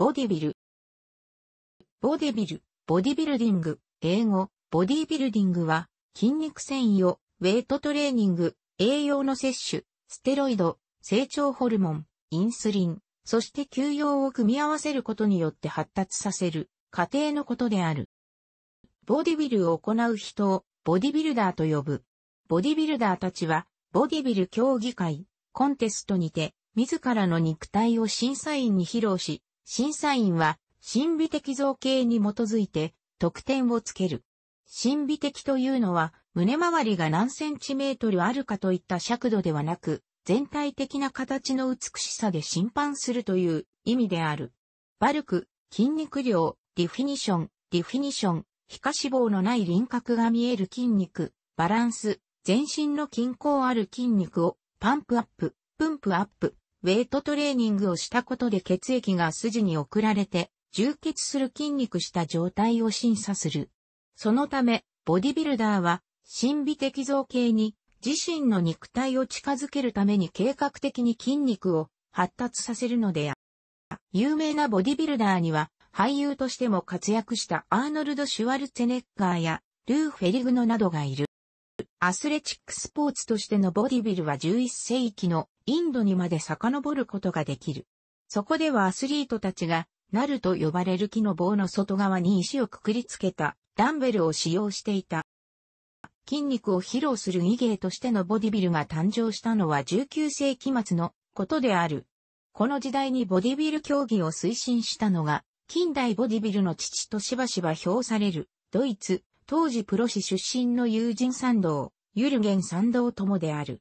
ボディビル。ボディビル、ボディビルディング、英語、ボディビルディングは、筋肉繊維を、ウェイトトレーニング、栄養の摂取、ステロイド、成長ホルモン、インスリン、そして休養を組み合わせることによって発達させる、過程のことである。ボディビルを行う人を、ボディビルダーと呼ぶ。ボディビルダーたちは、ボディビル競技会、コンテストにて、自らの肉体を審査員に披露し、審査員は、心理的造形に基づいて、得点をつける。心理的というのは、胸周りが何センチメートルあるかといった尺度ではなく、全体的な形の美しさで審判するという意味である。バルク、筋肉量、ディフィニション、ディフィニション、皮下脂肪のない輪郭が見える筋肉、バランス、全身の均衡ある筋肉を、パンプアップ、プンプアップ、ウェイトトレーニングをしたことで血液が筋に送られて、充血する筋肉した状態を審査する。そのため、ボディビルダーは、神秘的造形に自身の肉体を近づけるために計画的に筋肉を発達させるのである。有名なボディビルダーには、俳優としても活躍したアーノルド・シュワルツェネッガーやルー・フェリグノなどがいる。アスレチックスポーツとしてのボディビルは11世紀のインドにまで遡ることができる。そこではアスリートたちが、ナルと呼ばれる木の棒の外側に石をくくりつけたダンベルを使用していた。筋肉を披露する異芸としてのボディビルが誕生したのは19世紀末のことである。この時代にボディビル競技を推進したのが、近代ボディビルの父としばしば評される、ドイツ、当時プロ市出身の友人参道、ユルゲン参道ともである。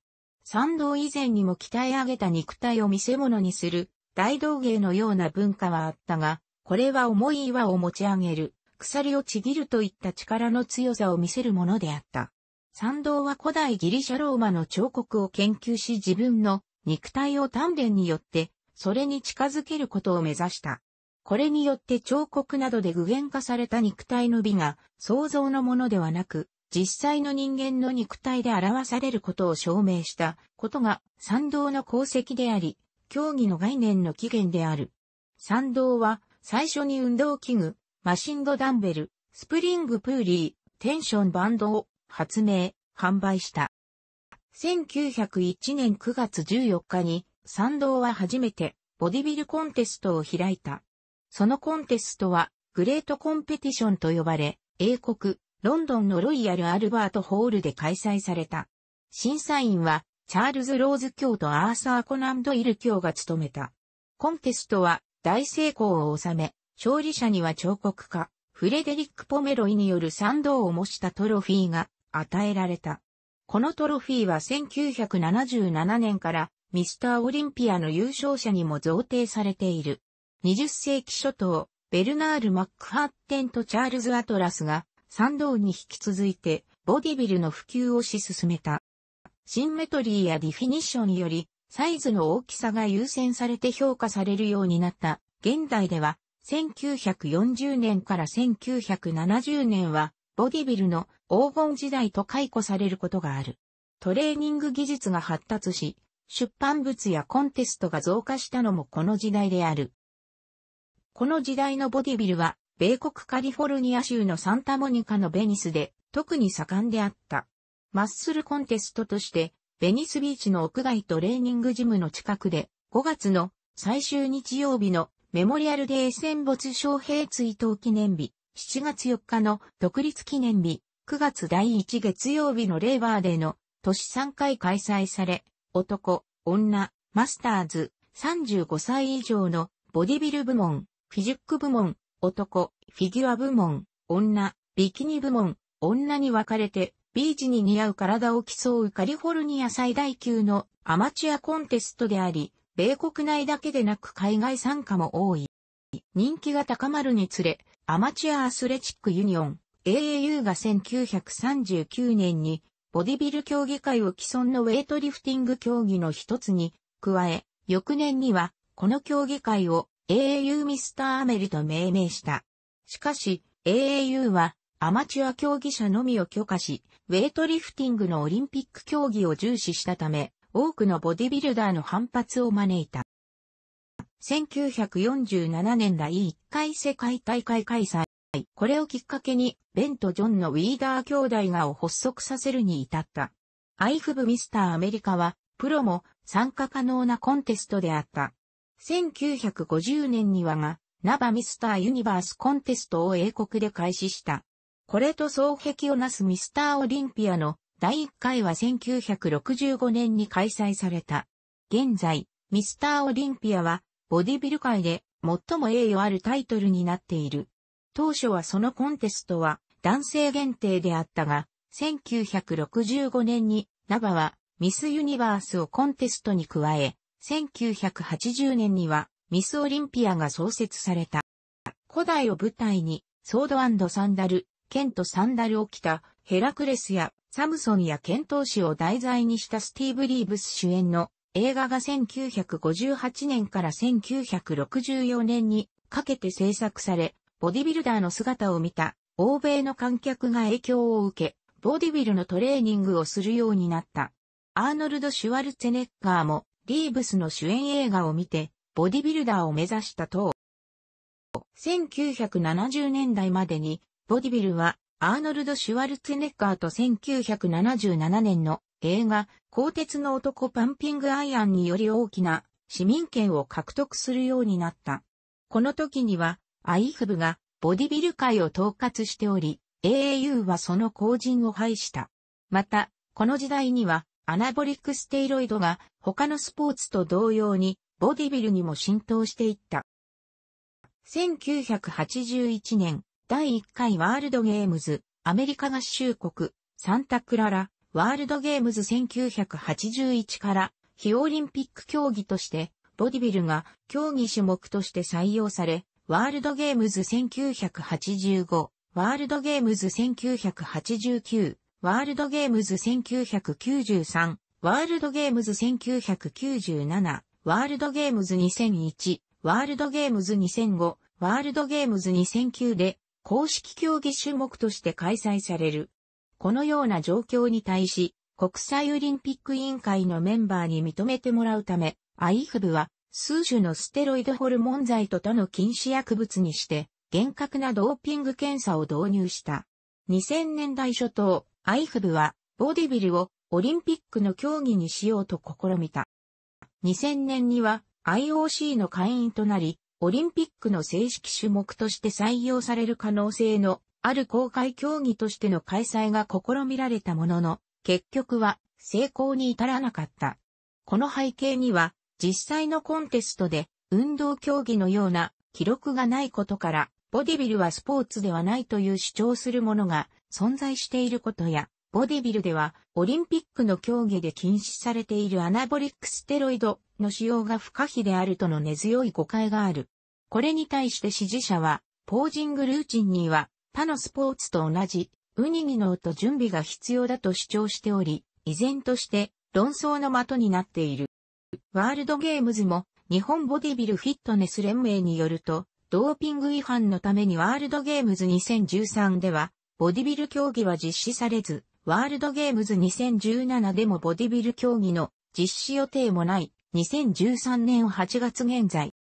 参道以前にも鍛え上げた肉体を見せ物にする大道芸のような文化はあったが、これは重い岩を持ち上げる、鎖をちぎるといった力の強さを見せるものであった。参道は古代ギリシャローマの彫刻を研究し自分の肉体を鍛錬によって、それに近づけることを目指した。これによって彫刻などで具現化された肉体の美が想像のものではなく、実際の人間の肉体で表されることを証明したことが賛同の功績であり、競技の概念の起源である。賛同は最初に運動器具、マシンドダンベル、スプリングプーリー、テンションバンドを発明、販売した。1901年9月14日に賛同は初めてボディビルコンテストを開いた。そのコンテストはグレートコンペティションと呼ばれ、英国、ロンドンのロイヤル・アルバート・ホールで開催された。審査員は、チャールズ・ローズ卿とアーサー・コナンド・イル卿が務めた。コンテストは大成功を収め、勝利者には彫刻家、フレデリック・ポメロイによる賛同を模したトロフィーが与えられた。このトロフィーは1977年からミスターオリンピアの優勝者にも贈呈されている。20世紀初頭、ベルナール・マックハッテンとチャールズ・アトラスが参道に引き続いて、ボディビルの普及をし進めた。シンメトリーやディフィニッションにより、サイズの大きさが優先されて評価されるようになった。現代では、1940年から1970年は、ボディビルの黄金時代と解雇されることがある。トレーニング技術が発達し、出版物やコンテストが増加したのもこの時代である。この時代のボディビルは米国カリフォルニア州のサンタモニカのベニスで特に盛んであった。マッスルコンテストとして、ベニスビーチの屋外トレーニングジムの近くで、5月の最終日曜日のメモリアルデー戦没将兵追悼記念日、7月4日の独立記念日、9月第1月曜日のレーバーデーの年3回開催され、男、女、マスターズ、35歳以上のボディビル部門、フィジック部門、男、フィギュア部門、女、ビキニ部門、女に分かれて、ビーチに似合う体を競うカリフォルニア最大級のアマチュアコンテストであり、米国内だけでなく海外参加も多い。人気が高まるにつれ、アマチュアアスレチックユニオン、AAU が1939年に、ボディビル競技会を既存のウェイトリフティング競技の一つに、加え、翌年には、この競技会を AAU ミスターアメリと命名した。しかし、AAU はアマチュア競技者のみを許可し、ウェイトリフティングのオリンピック競技を重視したため、多くのボディビルダーの反発を招いた。1947年第1回世界大会開催。これをきっかけに、ベンとジョンのウィーダー兄弟がを発足させるに至った。アイフブミスターアメリカは、プロも参加可能なコンテストであった。1950年にはが、ナバミスターユニバースコンテストを英国で開始した。これと双璧をなすミスターオリンピアの第1回は1965年に開催された。現在、ミスターオリンピアはボディビル界で最も栄誉あるタイトルになっている。当初はそのコンテストは男性限定であったが、1965年にナバはミスユニバースをコンテストに加え、1980年にはミスオリンピアが創設された。古代を舞台にソードサンダル、剣とサンダルを着たヘラクレスやサムソンや剣闘士を題材にしたスティーブ・リーブス主演の映画が1958年から1964年にかけて制作され、ボディビルダーの姿を見た欧米の観客が影響を受け、ボディビルのトレーニングをするようになった。アーノルド・シュワルツェネッガーもリーブスの主演映画を見て、ボディビルダーを目指した等。1970年代までに、ボディビルは、アーノルド・シュワルツェネッカーと1977年の映画、鋼鉄の男パンピングアイアンにより大きな市民権を獲得するようになった。この時には、アイフブがボディビル界を統括しており、AAU はその後陣を排した。また、この時代には、アナボリックステイロイドが他のスポーツと同様にボディビルにも浸透していった。1981年、第1回ワールドゲームズ、アメリカ合衆国、サンタクララ、ワールドゲームズ1981から非オリンピック競技としてボディビルが競技種目として採用され、ワールドゲームズ1985、ワールドゲームズ1989、ワールドゲームズ1993、ワールドゲームズ1997、ワールドゲームズ2001、ワールドゲームズ2005、ワールドゲームズ2009で公式競技種目として開催される。このような状況に対し、国際オリンピック委員会のメンバーに認めてもらうため、i f ブは数種のステロイドホルモン剤と他の禁止薬物にして、厳格なドーピング検査を導入した。2000年代初頭、アイフブは、ボディビルをオリンピックの競技にしようと試みた。2000年には IOC の会員となり、オリンピックの正式種目として採用される可能性のある公開競技としての開催が試みられたものの、結局は成功に至らなかった。この背景には、実際のコンテストで運動競技のような記録がないことから、ボディビルはスポーツではないという主張する者が存在していることや、ボディビルではオリンピックの競技で禁止されているアナボリックステロイドの使用が不可避であるとの根強い誤解がある。これに対して支持者は、ポージングルーチンには他のスポーツと同じウニノウと準備が必要だと主張しており、依然として論争の的になっている。ワールドゲームズも日本ボディビルフィットネス連盟によると、ドーピング違反のためにワールドゲームズ2013では、ボディビル競技は実施されず、ワールドゲームズ2017でもボディビル競技の実施予定もない2013年8月現在。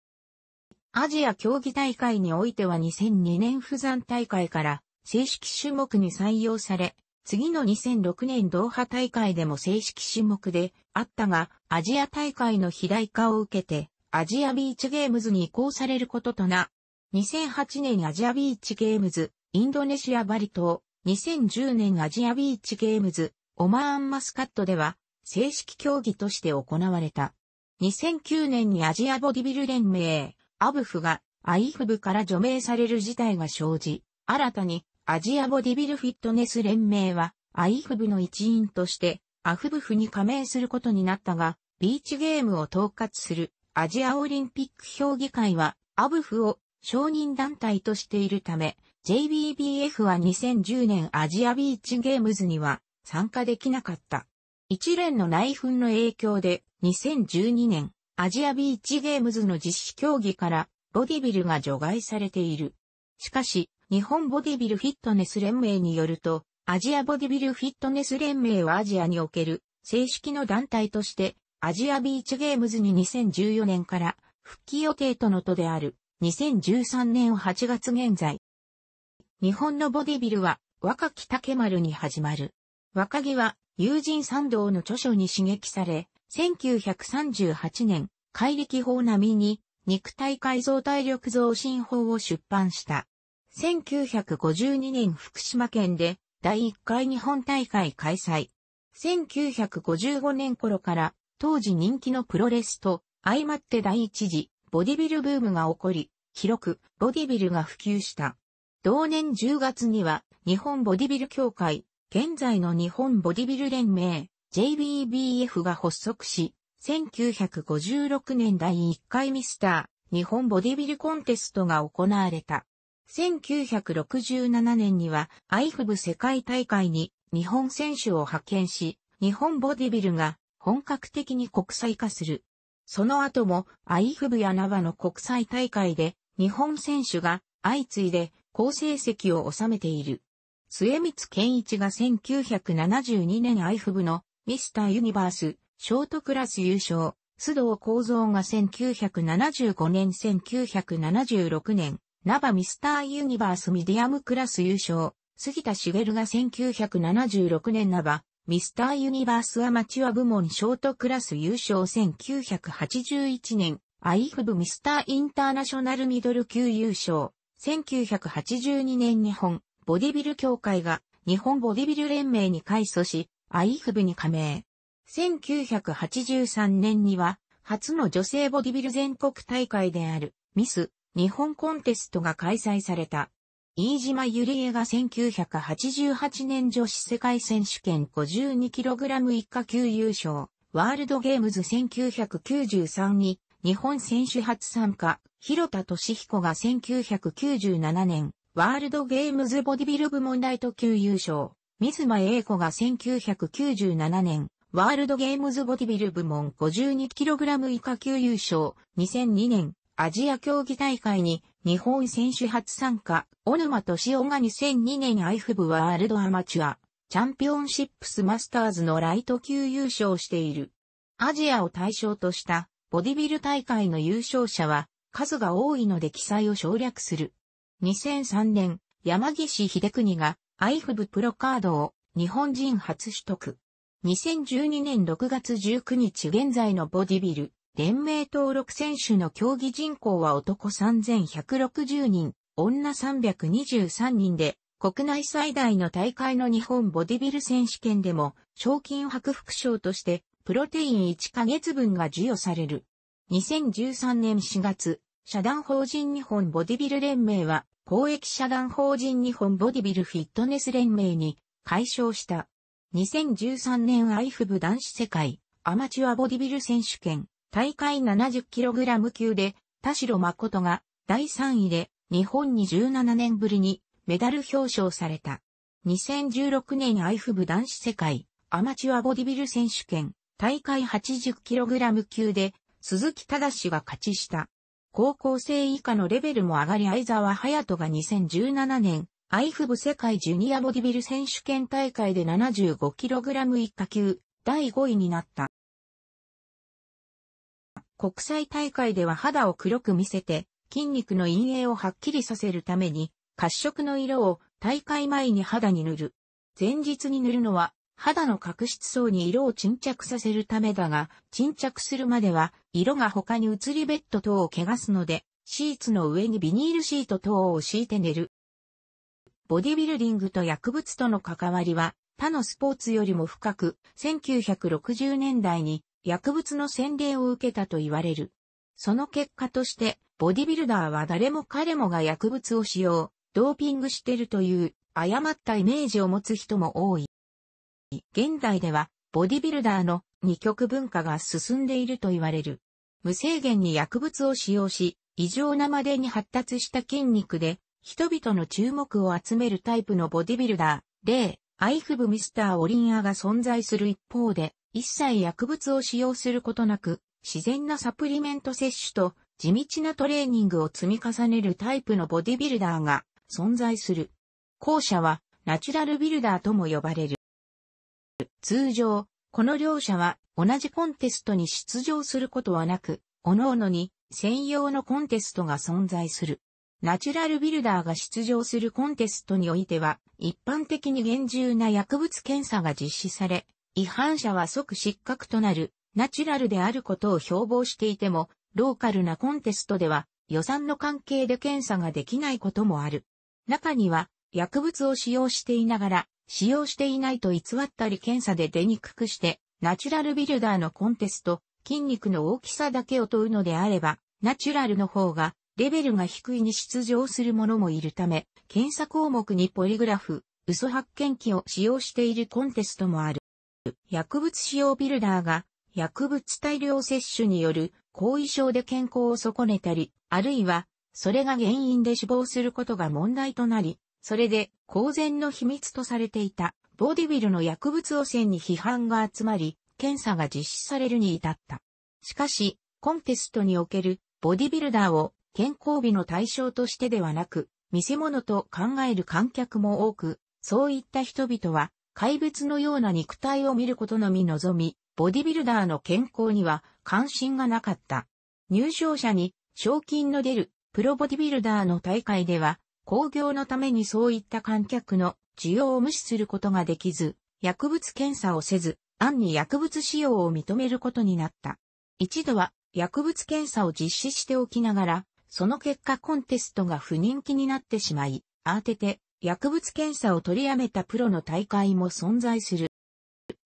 アジア競技大会においては2002年不山大会から正式種目に採用され、次の2006年ドーハ大会でも正式種目であったが、アジア大会の肥大化を受けて、アジアビーチゲームズに移行されることとな。2008年アジアビーチゲームズインドネシアバリ島、2010年アジアビーチゲームズ、オマーンマスカットでは、正式競技として行われた。2009年にアジアボディビル連盟、アブフが、アイフブから除名される事態が生じ、新たに、アジアボディビルフィットネス連盟は、アイフブの一員として、アフブフに加盟することになったが、ビーチゲームを統括するアジアオリンピック評議会は、アブフを承認団体としているため、JBBF は2010年アジアビーチゲームズには参加できなかった。一連の内紛の影響で2012年アジアビーチゲームズの実施競技からボディビルが除外されている。しかし、日本ボディビルフィットネス連盟によると、アジアボディビルフィットネス連盟はアジアにおける正式の団体として、アジアビーチゲームズに2014年から復帰予定とのとである2013年8月現在、日本のボディビルは若木竹丸に始まる。若木は友人参道の著書に刺激され、1938年、怪力法並みに肉体改造体力増進法を出版した。1952年福島県で第1回日本大会開催。1955年頃から当時人気のプロレスと相まって第一次ボディビルブームが起こり、広くボディビルが普及した。同年10月には、日本ボディビル協会、現在の日本ボディビル連盟、JBBF が発足し、1956年第1回ミスター、日本ボディビルコンテストが行われた。1967年には、アイフブ世界大会に日本選手を派遣し、日本ボディビルが本格的に国際化する。その後も、アイフブやナワの国際大会で、日本選手が相次いで好成績を収めている。末光健一が1972年アイフ部のミスターユニバースショートクラス優勝、須藤幸三が1975年1976年、ナバミスターユニバースミディアムクラス優勝、杉田茂が1976年ナバミスターユニバースアマチュア部門ショートクラス優勝1981年、アイフ部ミスターインターナショナルミドル級優勝、1982年日本ボディビル協会が日本ボディビル連盟に改組し、アイフブに加盟。1983年には初の女性ボディビル全国大会であるミス日本コンテストが開催された。飯島ゆりえが1988年女子世界選手権 52kg 以下級優勝、ワールドゲームズ1993に日本選手初参加、広田敏彦が1997年、ワールドゲームズボディビル部門ライト級優勝。水間英子が1997年、ワールドゲームズボディビル部門 52kg 以下級優勝。2002年、アジア競技大会に日本選手初参加、小沼敏夫が2002年イフ部ワールドアマチュア、チャンピオンシップスマスターズのライト級優勝している。アジアを対象としたボディビル大会の優勝者は数が多いので記載を省略する。2003年、山岸秀国がアイフブプロカードを日本人初取得。2012年6月19日現在のボディビル、連盟登録選手の競技人口は男3160人、女323人で、国内最大の大会の日本ボディビル選手権でも、賞金白副賞としてプロテイン1ヶ月分が授与される。2013年4月、社団法人日本ボディビル連盟は、公益社団法人日本ボディビルフィットネス連盟に解消した。2013年アイフ部男子世界アマチュアボディビル選手権大会 70kg 級で田代誠が第3位で日本に17年ぶりにメダル表彰された。2016年イフ部男子世界アマチュアボディビル選手権大会 80kg 級で鈴木忠が勝ちした。高校生以下のレベルも上がり相沢隼人が2017年、アイフブ世界ジュニアボディビル選手権大会で 75kg 以下級、第5位になった。国際大会では肌を黒く見せて、筋肉の陰影をはっきりさせるために、褐色の色を大会前に肌に塗る。前日に塗るのは肌の角質層に色を沈着させるためだが、沈着するまでは、色が他に移りベッド等を汚すので、シーツの上にビニールシート等を敷いて寝る。ボディビルディングと薬物との関わりは、他のスポーツよりも深く、1960年代に薬物の洗礼を受けたと言われる。その結果として、ボディビルダーは誰も彼もが薬物を使用、ドーピングしてるという誤ったイメージを持つ人も多い。現代ではボディビルダーの二極文化が進んでいると言われる。無制限に薬物を使用し、異常なまでに発達した筋肉で、人々の注目を集めるタイプのボディビルダー、例、アイフブミスター・オリンアが存在する一方で、一切薬物を使用することなく、自然なサプリメント摂取と地道なトレーニングを積み重ねるタイプのボディビルダーが存在する。後者はナチュラルビルダーとも呼ばれる。通常、この両者は同じコンテストに出場することはなく、各々に専用のコンテストが存在する。ナチュラルビルダーが出場するコンテストにおいては、一般的に厳重な薬物検査が実施され、違反者は即失格となる、ナチュラルであることを標榜していても、ローカルなコンテストでは予算の関係で検査ができないこともある。中には薬物を使用していながら使用していないと偽ったり検査で出にくくして、ナチュラルビルダーのコンテスト、筋肉の大きさだけを問うのであれば、ナチュラルの方が、レベルが低いに出場する者もいるため、検査項目にポリグラフ、嘘発見器を使用しているコンテストもある。薬物使用ビルダーが、薬物大量摂取による後遺症で健康を損ねたり、あるいは、それが原因で死亡することが問題となり、それで公然の秘密とされていたボディビルの薬物汚染に批判が集まり、検査が実施されるに至った。しかし、コンテストにおけるボディビルダーを健康美の対象としてではなく、見せ物と考える観客も多く、そういった人々は怪物のような肉体を見ることのみ望み、ボディビルダーの健康には関心がなかった。入賞者に賞金の出るプロボディビルダーの大会では工業のためにそういった観客の需要を無視することができず、薬物検査をせず、暗に薬物使用を認めることになった。一度は薬物検査を実施しておきながら、その結果コンテストが不人気になってしまい、慌てて薬物検査を取りやめたプロの大会も存在する。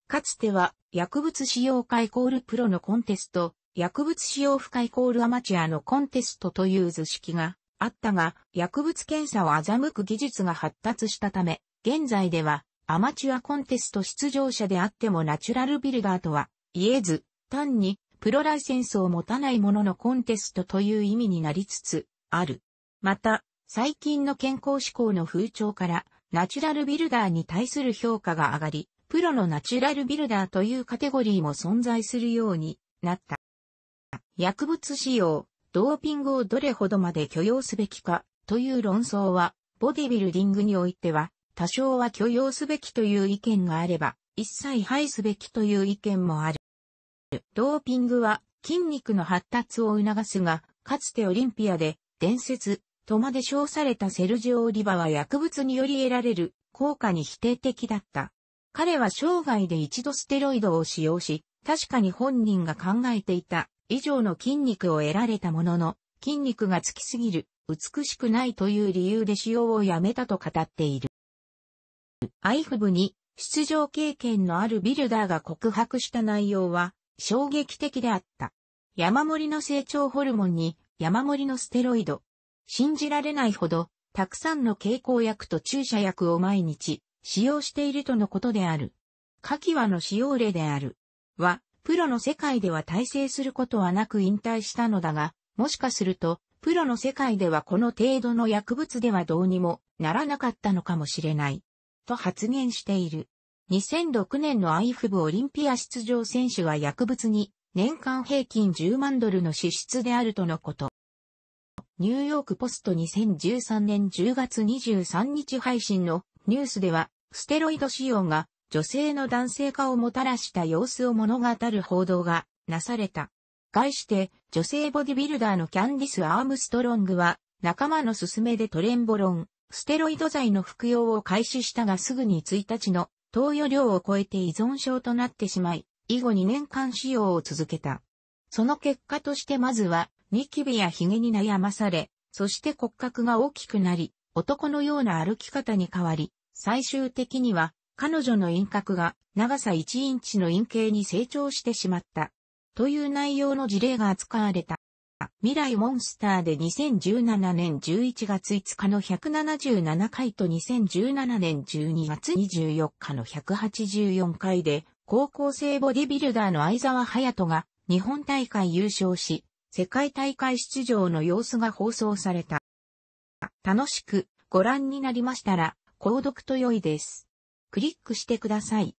かつては薬物使用化イコールプロのコンテスト、薬物使用不可イコールアマチュアのコンテストという図式があったが、薬物検査を欺く技術が発達したため、現在ではアマチュアコンテスト出場者であってもナチュラルビルダーとは言えず、単にプロライセンスを持たないもののコンテストという意味になりつつある。また、最近の健康志向の風潮からナチュラルビルダーに対する評価が上がり、プロのナチュラルビルダーというカテゴリーも存在するようになった。薬物使用、ドーピングをどれほどまで許容すべきかという論争は、ボディビルディングにおいては、多少は許容すべきという意見があれば、一切排すべきという意見もある。ドーピングは筋肉の発達を促すが、かつてオリンピアで伝説、とまで称されたセルジオ・オリバは薬物により得られる効果に否定的だった。彼は生涯で一度ステロイドを使用し、確かに本人が考えていた以上の筋肉を得られたものの、筋肉がつきすぎる、美しくないという理由で使用をやめたと語っている。アイフ部に出場経験のあるビルダーが告白した内容は衝撃的であった。山盛りの成長ホルモンに山盛りのステロイド。信じられないほど、たくさんの経口薬と注射薬を毎日使用しているとのことである。下記はの使用例である。は、プロの世界では大成することはなく引退したのだが、もしかすると、プロの世界ではこの程度の薬物ではどうにもならなかったのかもしれない。と発言している。2006年のアイフブオリンピア出場選手は薬物に年間平均10万ドルの支出であるとのこと。ニューヨークポスト2013年10月23日配信のニュースでは、ステロイド使用が女性の男性化をもたらした様子を物語る報道がなされた。概して、女性ボディビルダーのキャンディス・アームストロングは、仲間の勧めでトレンボロン、ステロイド剤の服用を開始したがすぐに1日の投与量を超えて依存症となってしまい、以後2年間使用を続けた。その結果としてまずは、ニキビやヒゲに悩まされ、そして骨格が大きくなり、男のような歩き方に変わり、最終的には彼女の陰角が長さ1インチの陰茎に成長してしまった。という内容の事例が扱われた。未来モンスターで2017年11月5日の177回と2017年12月24日の184回で、高校生ボディビルダーの相沢隼人が日本大会優勝し、世界大会出場の様子が放送された。楽しくご覧になりましたら、購読と良いです。クリックしてください。